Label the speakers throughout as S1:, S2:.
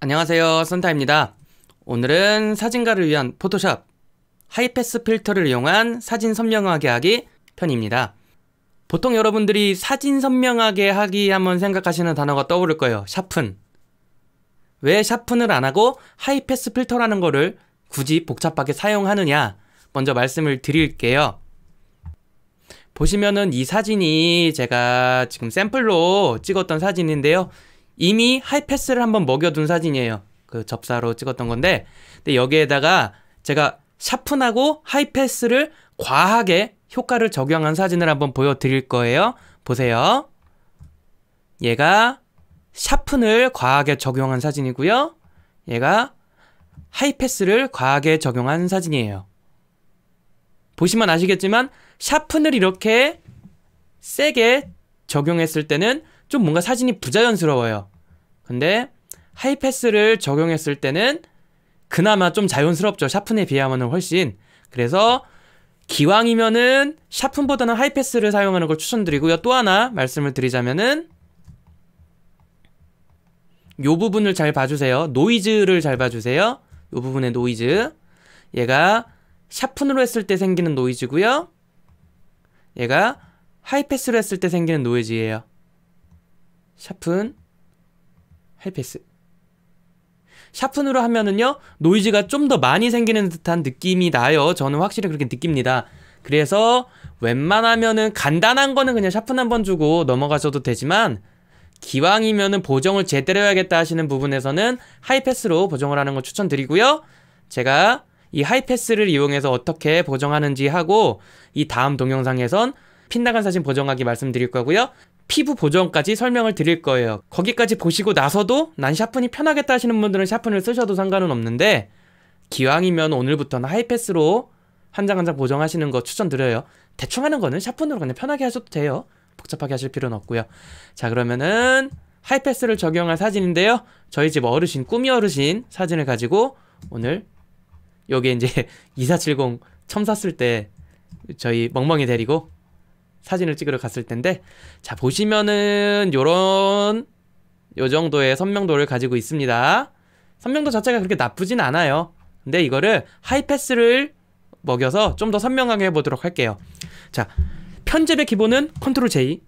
S1: 안녕하세요. 선타입니다. 오늘은 사진가를 위한 포토샵 하이패스 필터를 이용한 사진 선명하게 하기 편입니다. 보통 여러분들이 사진 선명하게 하기 한번 생각하시는 단어가 떠오를 거예요. 샤픈. 왜 샤픈을 안 하고 하이패스 필터라는 거를 굳이 복잡하게 사용하느냐 먼저 말씀을 드릴게요. 보시면은 이 사진이 제가 지금 샘플로 찍었던 사진인데요. 이미 하이패스를 한번 먹여둔 사진이에요. 그 접사로 찍었던 건데, 근데 여기에다가 제가 샤픈하고 하이패스를 과하게 효과를 적용한 사진을 한번 보여드릴 거예요. 보세요. 얘가 샤픈을 과하게 적용한 사진이고요. 얘가 하이패스를 과하게 적용한 사진이에요. 보시면 아시겠지만 샤픈을 이렇게 세게 적용했을 때는 좀 뭔가 사진이 부자연스러워요. 근데 하이패스를 적용했을 때는 그나마 좀 자연스럽죠. 샤픈에 비하면 훨씬. 그래서 기왕이면은 샤픈보다는 하이패스를 사용하는 걸 추천드리고요. 또 하나 말씀을 드리자면은 요 부분을 잘 봐주세요. 노이즈를 잘 봐주세요. 요 부분의 노이즈. 얘가 샤픈으로 했을 때 생기는 노이즈고요. 얘가 하이패스로 했을 때 생기는 노이즈예요. 샤픈 헬패스 샤픈으로 하면은요, 노이즈가 좀 더 많이 생기는 듯한 느낌이 나요. 저는 확실히 그렇게 느낍니다. 그래서 웬만하면은 간단한 거는 그냥 샤픈 한번 주고 넘어가셔도 되지만, 기왕이면은 보정을 제대로 해야겠다 하시는 부분에서는 하이패스로 보정을 하는 걸 추천드리고요. 제가 이 하이패스를 이용해서 어떻게 보정하는지 하고, 이 다음 동영상에선 핀나간 사진 보정하기 말씀드릴 거고요. 피부 보정까지 설명을 드릴 거예요. 거기까지 보시고 나서도 난 샤픈이 편하겠다 하시는 분들은 샤픈을 쓰셔도 상관은 없는데 기왕이면 오늘부터는 하이패스로 한 장 한 장 보정하시는 거 추천드려요. 대충 하는 거는 샤픈으로 그냥 편하게 하셔도 돼요. 복잡하게 하실 필요는 없고요. 자 그러면은 하이패스를 적용한 사진인데요. 저희 집 어르신, 꿈이 어르신 사진을 가지고 오늘 요게 이제 2470첨 샀을 때 저희 멍멍이 데리고 사진을 찍으러 갔을 텐데 자 보시면은 요런 요 정도의 선명도를 가지고 있습니다 선명도 자체가 그렇게 나쁘진 않아요 근데 이거를 하이패스를 먹여서 좀 더 선명하게 해보도록 할게요 자 편집의 기본은 컨트롤 J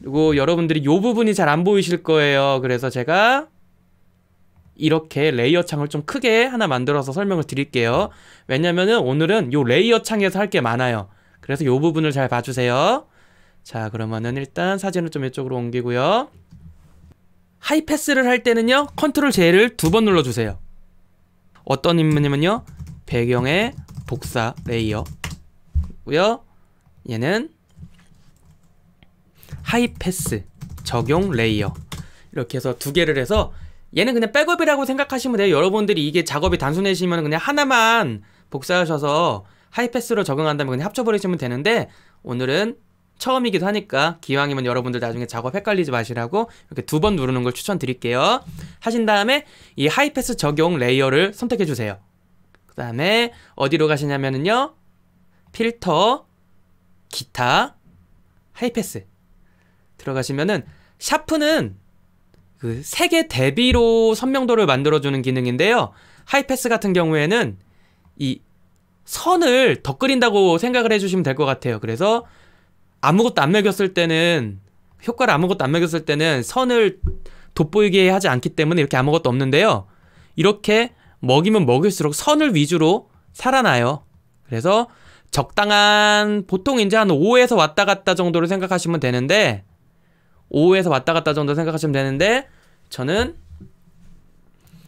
S1: 그리고 여러분들이 요 부분이 잘 안 보이실 거예요 그래서 제가 이렇게 레이어 창을 좀 크게 하나 만들어서 설명을 드릴게요 왜냐면은 오늘은 요 레이어 창에서 할 게 많아요 그래서 요 부분을 잘 봐주세요. 자 그러면은 일단 사진을 좀 이쪽으로 옮기고요. 하이패스를 할 때는요. 컨트롤 J를 두 번 눌러주세요. 어떤 인물이면요. 배경의 복사 레이어 고요 얘는 하이패스 적용 레이어 이렇게 해서 두 개를 해서 얘는 그냥 백업이라고 생각하시면 돼요 여러분들이 이게 작업이 단순해지면 그냥 하나만 복사하셔서 하이패스로 적용한 다면 그냥 합쳐버리시면 되는데 오늘은 처음이기도 하니까 기왕이면 여러분들 나중에 작업 헷갈리지 마시라고 이렇게 두 번 누르는 걸 추천드릴게요. 하신 다음에 이 하이패스 적용 레이어를 선택해 주세요. 그 다음에 어디로 가시냐면요 필터, 기타, 하이패스 들어가시면은 샤프는 그 색의 대비로 선명도를 만들어주는 기능인데요. 하이패스 같은 경우에는 이 선을 덧그린다고 생각을 해주시면 될 것 같아요. 그래서 아무것도 안 먹였을 때는 효과를 아무것도 안 먹였을 때는 선을 돋보이게 하지 않기 때문에 이렇게 아무것도 없는데요. 이렇게 먹이면 먹일수록 선을 위주로 살아나요. 그래서 적당한 보통 이제 한 5에서 왔다 갔다 정도로 생각하시면 되는데 5에서 왔다 갔다 정도 생각하시면 되는데 저는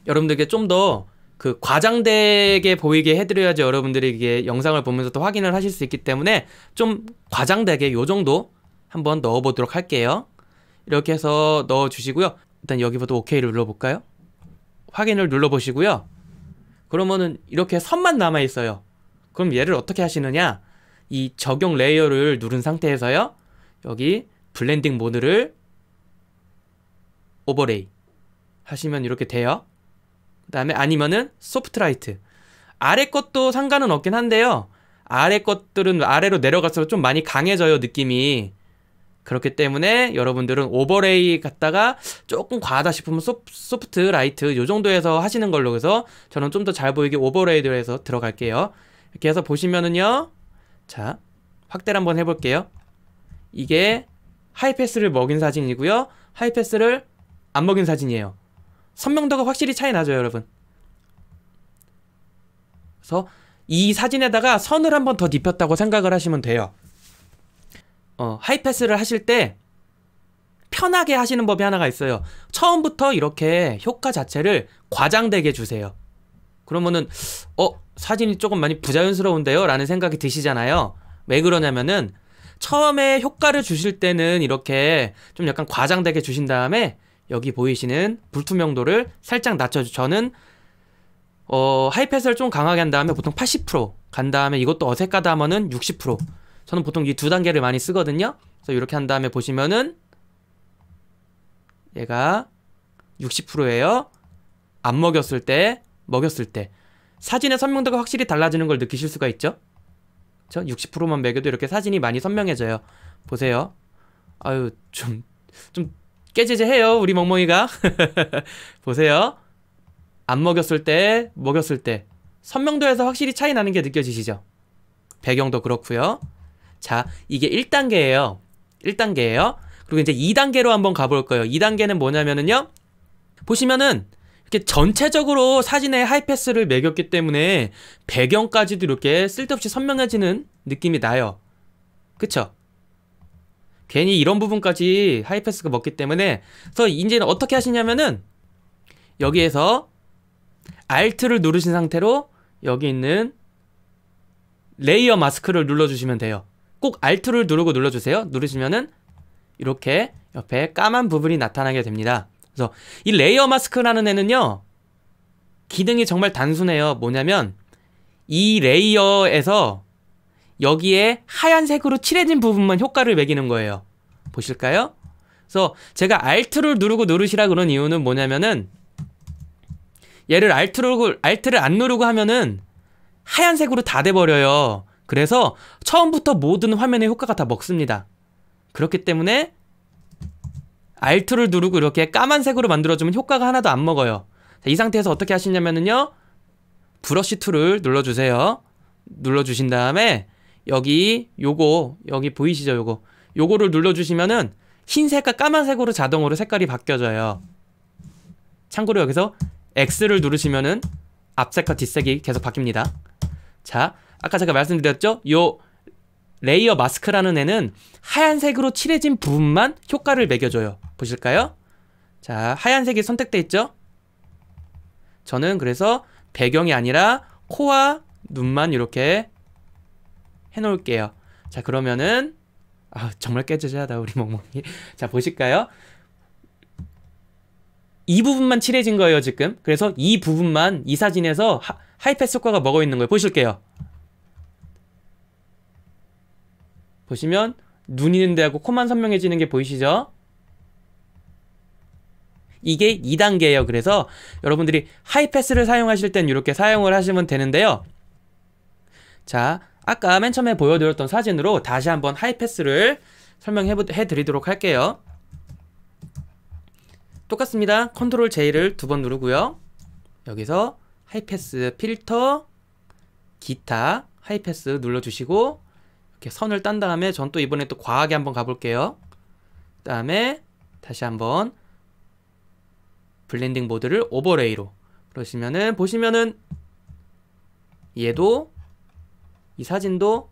S1: 여러분들께 좀더 그 과장되게 보이게 해드려야지 여러분들이 이게 영상을 보면서 또 확인을 하실 수 있기 때문에 좀 과장되게 요 정도 한번 넣어보도록 할게요. 이렇게 해서 넣어주시고요. 일단 여기부터 OK를 눌러볼까요? 확인을 눌러보시고요. 그러면은 이렇게 선만 남아있어요. 그럼 얘를 어떻게 하시느냐? 이 적용 레이어를 누른 상태에서요. 여기 블렌딩 모드를 오버레이 하시면 이렇게 돼요. 그다음에 아니면은 소프트라이트 아래 것도 상관은 없긴 한데요. 아래 것들은 아래로 내려갈수록 좀 많이 강해져요 느낌이 그렇기 때문에 여러분들은 오버레이 갔다가 조금 과하다 싶으면 소프트 라이트 요 정도에서 하시는 걸로 해서 저는 좀 더 잘 보이게 오버레이드로 해서 들어갈게요 이렇게 해서 보시면은요 자 확대를 한번 해볼게요 이게 하이패스를 먹인 사진이고요 하이패스를 안 먹인 사진이에요 선명도가 확실히 차이 나죠 여러분 그래서 이 사진에다가 선을 한 번 더딥혔다고 생각을 하시면 돼요 어, 하이패스를 하실 때 편하게 하시는 법이 하나가 있어요 처음부터 이렇게 효과 자체를 과장되게 주세요 그러면은 어 사진이 조금 많이 부자연스러운데요 라는 생각이 드시잖아요 왜 그러냐면은 처음에 효과를 주실 때는 이렇게 좀 약간 과장되게 주신 다음에 여기 보이시는 불투명도를 살짝 낮춰주 저는 어, 하이패스를 좀 강하게 한 다음에 보통 80%간 다음에 이것도 어색하다 하면은 60% 저는 보통 이 두 단계를 많이 쓰거든요 그래서 이렇게 한 다음에 보시면은 얘가 60%예요 안 먹였을 때 먹였을 때 사진의 선명도가 확실히 달라지는 걸 느끼실 수가 있죠 그 60%만 매겨도 이렇게 사진이 많이 선명해져요 보세요 아유 좀좀 좀 깨지지해요 우리 멍멍이가 보세요 안 먹였을 때 먹였을 때 선명도에서 확실히 차이 나는 게 느껴지시죠 배경도 그렇고요 자 이게 1단계예요 1단계예요 그리고 이제 2단계로 한번 가볼 거예요 2단계는 뭐냐면은요 보시면은 이렇게 전체적으로 사진에 하이패스를 매겼기 때문에 배경까지도 이렇게 쓸데없이 선명해지는 느낌이 나요 그쵸 괜히 이런 부분까지 하이패스가 먹기 때문에 그래서 이제는 어떻게 하시냐면은 여기에서 Alt를 누르신 상태로 여기 있는 레이어 마스크를 눌러주시면 돼요 꼭 Alt를 누르고 눌러주세요 누르시면은 이렇게 옆에 까만 부분이 나타나게 됩니다 그래서 이 레이어 마스크라는 애는요 기능이 정말 단순해요 뭐냐면 이 레이어에서 여기에 하얀색으로 칠해진 부분만 효과를 매기는 거예요. 보실까요? 그래서 제가 Alt를 누르고 누르시라 그런 이유는 뭐냐면은 얘를 Alt를, Alt를 안 누르고 하면은 하얀색으로 다 돼버려요. 그래서 처음부터 모든 화면의 효과가 다 먹습니다. 그렇기 때문에 Alt를 누르고 이렇게 까만색으로 만들어주면 효과가 하나도 안 먹어요. 자, 이 상태에서 어떻게 하시냐면은요. 브러쉬 툴을 눌러주세요. 눌러주신 다음에 여기 요거 여기 보이시죠 요거 요거를 눌러주시면은 흰색과 까만색으로 자동으로 색깔이 바뀌어져요 참고로 여기서 X를 누르시면은 앞색과 뒷색이 계속 바뀝니다 자 아까 제가 말씀드렸죠 요 레이어 마스크라는 애는 하얀색으로 칠해진 부분만 효과를 매겨줘요 보실까요 자 하얀색이 선택돼 있죠 저는 그래서 배경이 아니라 코와 눈만 이렇게 해놓을게요. 자 그러면은 아 정말 깨져자다 우리 멍멍이. 자 보실까요? 이 부분만 칠해진 거예요 지금. 그래서 이 부분만 이 사진에서 하, 하이패스 효과가 먹어 있는 거예요. 보실게요. 보시면 눈 있는 데하고 코만 선명해지는 게 보이시죠? 이게 2단계예요. 그래서 여러분들이 하이패스를 사용하실 땐 이렇게 사용을 하시면 되는데요. 자, 아까 맨 처음에 보여드렸던 사진으로 다시 한번 하이패스를 설명해 드리도록 할게요. 똑같습니다. 컨트롤 J를 두 번 누르고요. 여기서 하이패스 필터, 기타, 하이패스 눌러주시고 이렇게 선을 딴 다음에 전 또 이번에 또 과하게 한번 가볼게요. 그 다음에 다시 한번 블렌딩 모드를 오버레이로 그러시면은 보시면은 얘도 이 사진도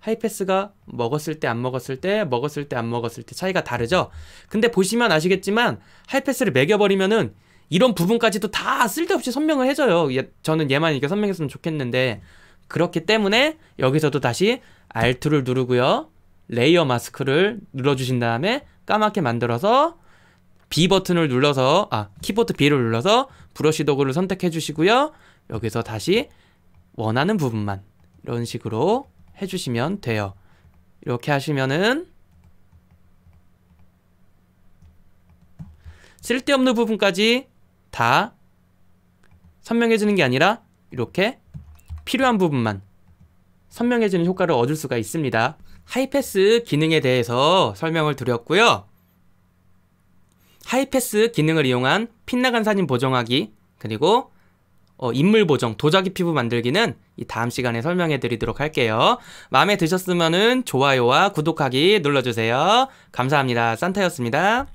S1: 하이패스가 먹었을 때 안 먹었을 때 먹었을 때 안 먹었을 때 차이가 다르죠 근데 보시면 아시겠지만 하이패스를 매겨버리면은 이런 부분까지도 다 쓸데없이 선명을 해줘요 예, 저는 얘만 이렇게 선명했으면 좋겠는데 그렇기 때문에 여기서도 다시 Alt를 누르고요 레이어 마스크를 눌러주신 다음에 까맣게 만들어서 B 버튼을 눌러서 아 키보드 B를 눌러서 브러쉬 도구를 선택해 주시고요 여기서 다시 원하는 부분만 이런 식으로 해주시면 돼요. 이렇게 하시면은 쓸데없는 부분까지 다 선명해지는 게 아니라 이렇게 필요한 부분만 선명해지는 효과를 얻을 수가 있습니다. 하이패스 기능에 대해서 설명을 드렸고요. 하이패스 기능을 이용한 핀나간 사진 보정하기 그리고 어, 인물 보정, 도자기 피부 만들기는 이 다음 시간에 설명해 드리도록 할게요. 마음에 드셨으면 좋아요와 구독하기 눌러주세요. 감사합니다. 산타였습니다.